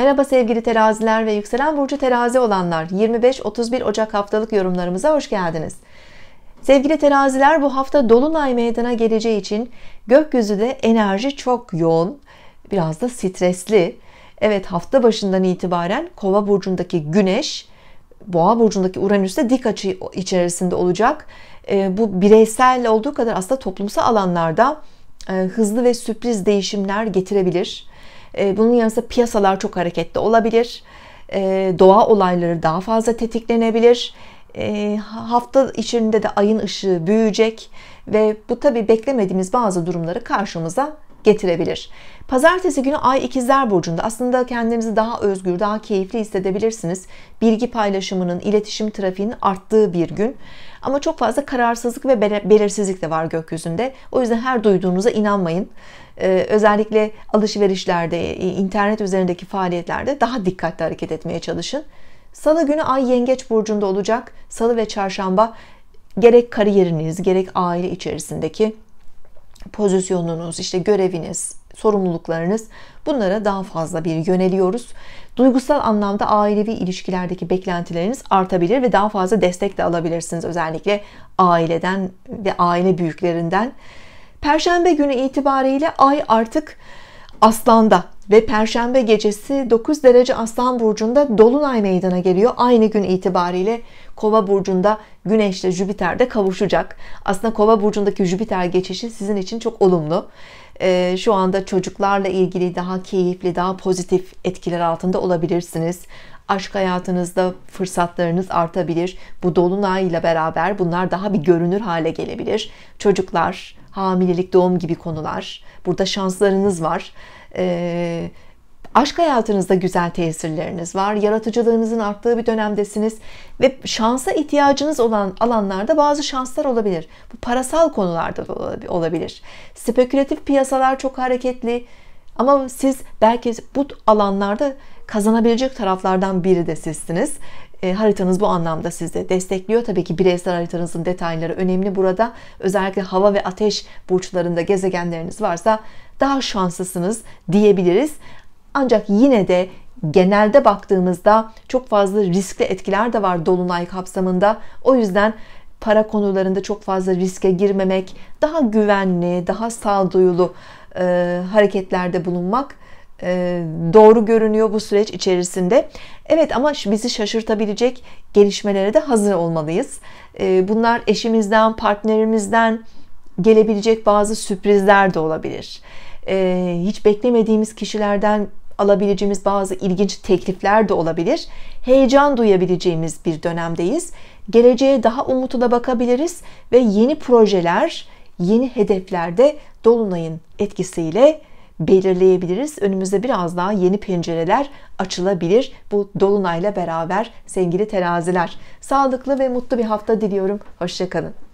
Merhaba sevgili teraziler ve yükselen burcu terazi olanlar 25-31 Ocak haftalık yorumlarımıza hoş geldiniz. Sevgili teraziler bu hafta Dolunay meydana geleceği için gökyüzü de enerji çok yoğun biraz da stresli. Evet hafta başından itibaren kova burcundaki güneş boğa burcundaki Uranüs'te dik açı içerisinde olacak. Ee, bu bireysel olduğu kadar aslında toplumsal alanlarda e, hızlı ve sürpriz değişimler getirebilir ee, bunun yanı piyasalar çok hareketli olabilir. Ee, doğa olayları daha fazla tetiklenebilir. Ee, hafta içinde de ayın ışığı büyüyecek ve bu tabi beklemediğimiz bazı durumları karşımıza getirebilir. Pazartesi günü Ay İkizler Burcu'nda aslında kendinizi daha özgür, daha keyifli hissedebilirsiniz. Bilgi paylaşımının, iletişim trafiğinin arttığı bir gün. Ama çok fazla kararsızlık ve belirsizlik de var gökyüzünde. O yüzden her duyduğunuza inanmayın. Ee, özellikle alışverişlerde, internet üzerindeki faaliyetlerde daha dikkatli hareket etmeye çalışın. Salı günü Ay Yengeç Burcu'nda olacak. Salı ve Çarşamba gerek kariyeriniz, gerek aile içerisindeki pozisyonunuz, işte göreviniz, sorumluluklarınız bunlara daha fazla bir yöneliyoruz. Duygusal anlamda ailevi ilişkilerdeki beklentileriniz artabilir ve daha fazla destek de alabilirsiniz özellikle aileden ve aile büyüklerinden. Perşembe günü itibariyle ay artık Aslan'da ve Perşembe gecesi 9 derece Aslan Burcu'nda Dolunay meydana geliyor. Aynı gün itibariyle Kova Burcu'nda Güneş'le Jüpiter'de kavuşacak. Aslında Kova Burcu'ndaki Jüpiter geçişi sizin için çok olumlu. Ee, şu anda çocuklarla ilgili daha keyifli, daha pozitif etkiler altında olabilirsiniz. Aşk hayatınızda fırsatlarınız artabilir. Bu dolunay ile beraber bunlar daha bir görünür hale gelebilir. Çocuklar, hamilelik, doğum gibi konular. Burada şanslarınız var. Ee, aşk hayatınızda güzel tesirleriniz var. Yaratıcılığınızın arttığı bir dönemdesiniz ve şansa ihtiyacınız olan alanlarda bazı şanslar olabilir. Bu parasal konularda da olabilir. Spekülatif piyasalar çok hareketli. Ama siz belki bu alanlarda kazanabilecek taraflardan biri de sizsiniz. E, haritanız bu anlamda sizi destekliyor. Tabii ki bireysel haritanızın detayları önemli burada. Özellikle hava ve ateş burçlarında gezegenleriniz varsa daha şanslısınız diyebiliriz. Ancak yine de genelde baktığımızda çok fazla riskli etkiler de var dolunay kapsamında. O yüzden para konularında çok fazla riske girmemek, daha güvenli, daha sağduyulu e, hareketlerde bulunmak e, doğru görünüyor bu süreç içerisinde. Evet ama bizi şaşırtabilecek gelişmelere de hazır olmalıyız. E, bunlar eşimizden, partnerimizden gelebilecek bazı sürprizler de olabilir. E, hiç beklemediğimiz kişilerden alabileceğimiz bazı ilginç teklifler de olabilir. Heyecan duyabileceğimiz bir dönemdeyiz. Geleceğe daha umutla bakabiliriz ve yeni projeler, yeni hedeflerde dolunayın etkisiyle belirleyebiliriz. Önümüzde biraz daha yeni pencereler açılabilir bu dolunayla beraber sevgili teraziler. Sağlıklı ve mutlu bir hafta diliyorum. Hoşçakalın.